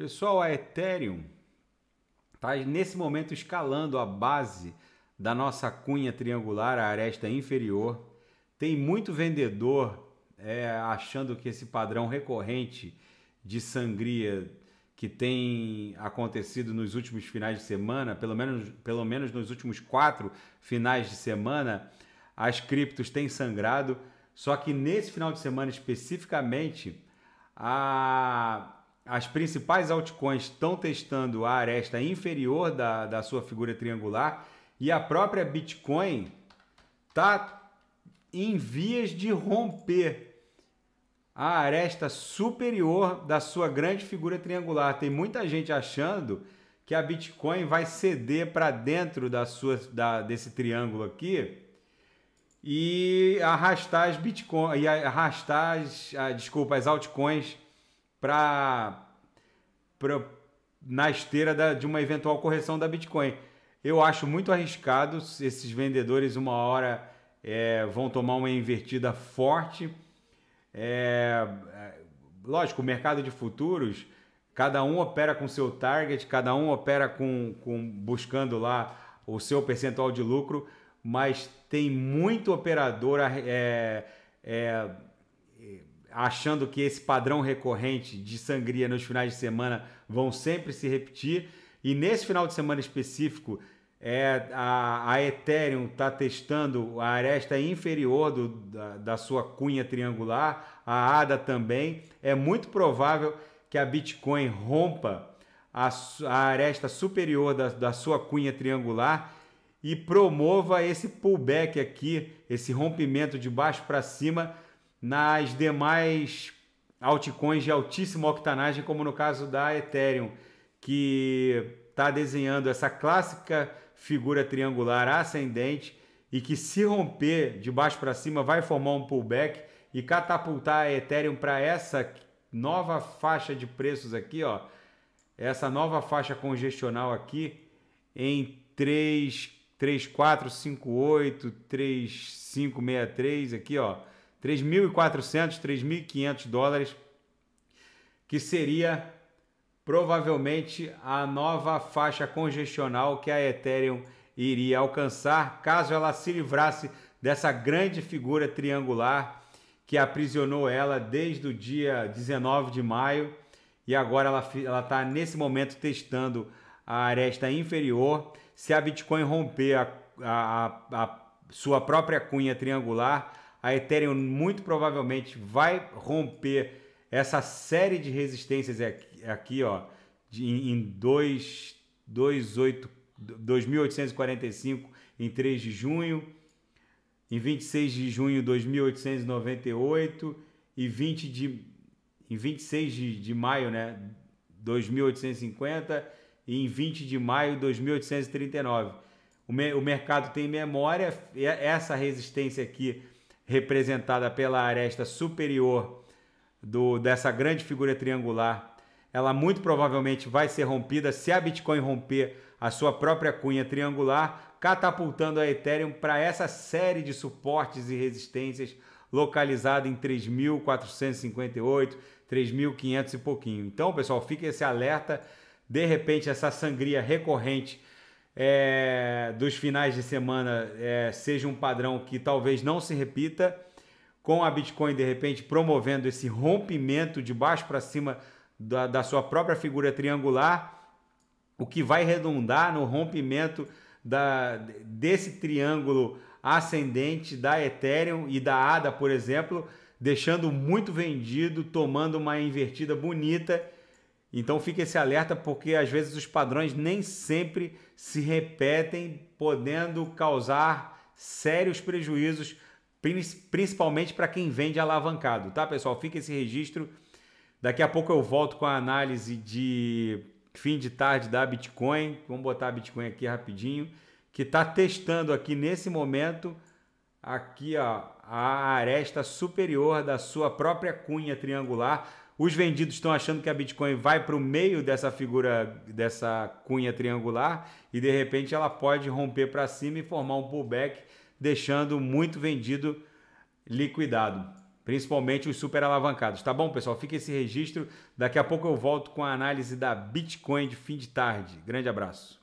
Pessoal, a Ethereum está nesse momento escalando a base da nossa cunha triangular, a aresta inferior. Tem muito vendedor é, achando que esse padrão recorrente de sangria que tem acontecido nos últimos finais de semana, pelo menos, pelo menos nos últimos quatro finais de semana, as criptos têm sangrado. Só que nesse final de semana especificamente, a as principais altcoins estão testando a aresta inferior da, da sua figura triangular e a própria Bitcoin está em vias de romper a aresta superior da sua grande figura triangular. Tem muita gente achando que a Bitcoin vai ceder para dentro da sua, da, desse triângulo aqui e arrastar as Bitcoin e arrastar as, ah, desculpa, as altcoins para na esteira da, de uma eventual correção da Bitcoin. Eu acho muito arriscado esses vendedores uma hora é, vão tomar uma invertida forte. É, é, lógico, o mercado de futuros, cada um opera com seu target, cada um opera com, com buscando lá o seu percentual de lucro, mas tem muito operador é, é achando que esse padrão recorrente de sangria nos finais de semana vão sempre se repetir. E nesse final de semana específico, é, a, a Ethereum está testando a aresta inferior do, da, da sua cunha triangular, a ADA também. É muito provável que a Bitcoin rompa a, a aresta superior da, da sua cunha triangular e promova esse pullback aqui, esse rompimento de baixo para cima nas demais altcoins de altíssima octanagem, como no caso da Ethereum, que está desenhando essa clássica figura triangular ascendente e que se romper de baixo para cima vai formar um pullback e catapultar a Ethereum para essa nova faixa de preços aqui, ó, essa nova faixa congestional aqui em 3 3458 3563 aqui, ó. 3.400, 3.500 dólares, que seria provavelmente a nova faixa congestional que a Ethereum iria alcançar caso ela se livrasse dessa grande figura triangular que aprisionou ela desde o dia 19 de maio e agora ela está nesse momento testando a aresta inferior. Se a Bitcoin romper a, a, a sua própria cunha triangular, a Ethereum muito provavelmente vai romper essa série de resistências aqui, ó, de, em 2.845 em 3 de junho, em 26 de junho 2.898 e 20 de, em 26 de, de maio né, 2.850 e em 20 de maio 2.839. O, me, o mercado tem memória, é essa resistência aqui representada pela aresta superior do, dessa grande figura triangular, ela muito provavelmente vai ser rompida se a Bitcoin romper a sua própria cunha triangular, catapultando a Ethereum para essa série de suportes e resistências localizada em 3.458, 3.500 e pouquinho. Então, pessoal, fique esse alerta. De repente, essa sangria recorrente é, dos finais de semana é, seja um padrão que talvez não se repita, com a Bitcoin de repente promovendo esse rompimento de baixo para cima da, da sua própria figura triangular, o que vai redundar no rompimento da, desse triângulo ascendente da Ethereum e da ADA, por exemplo, deixando muito vendido, tomando uma invertida bonita então fica esse alerta porque às vezes os padrões nem sempre se repetem, podendo causar sérios prejuízos, principalmente para quem vende alavancado, tá, pessoal? Fica esse registro. Daqui a pouco eu volto com a análise de fim de tarde da Bitcoin. Vamos botar a Bitcoin aqui rapidinho, que está testando aqui nesse momento aqui ó, a aresta superior da sua própria cunha triangular os vendidos estão achando que a Bitcoin vai para o meio dessa figura, dessa cunha triangular, e de repente ela pode romper para cima e formar um pullback, deixando muito vendido liquidado, principalmente os super alavancados. Tá bom, pessoal? Fica esse registro. Daqui a pouco eu volto com a análise da Bitcoin de fim de tarde. Grande abraço.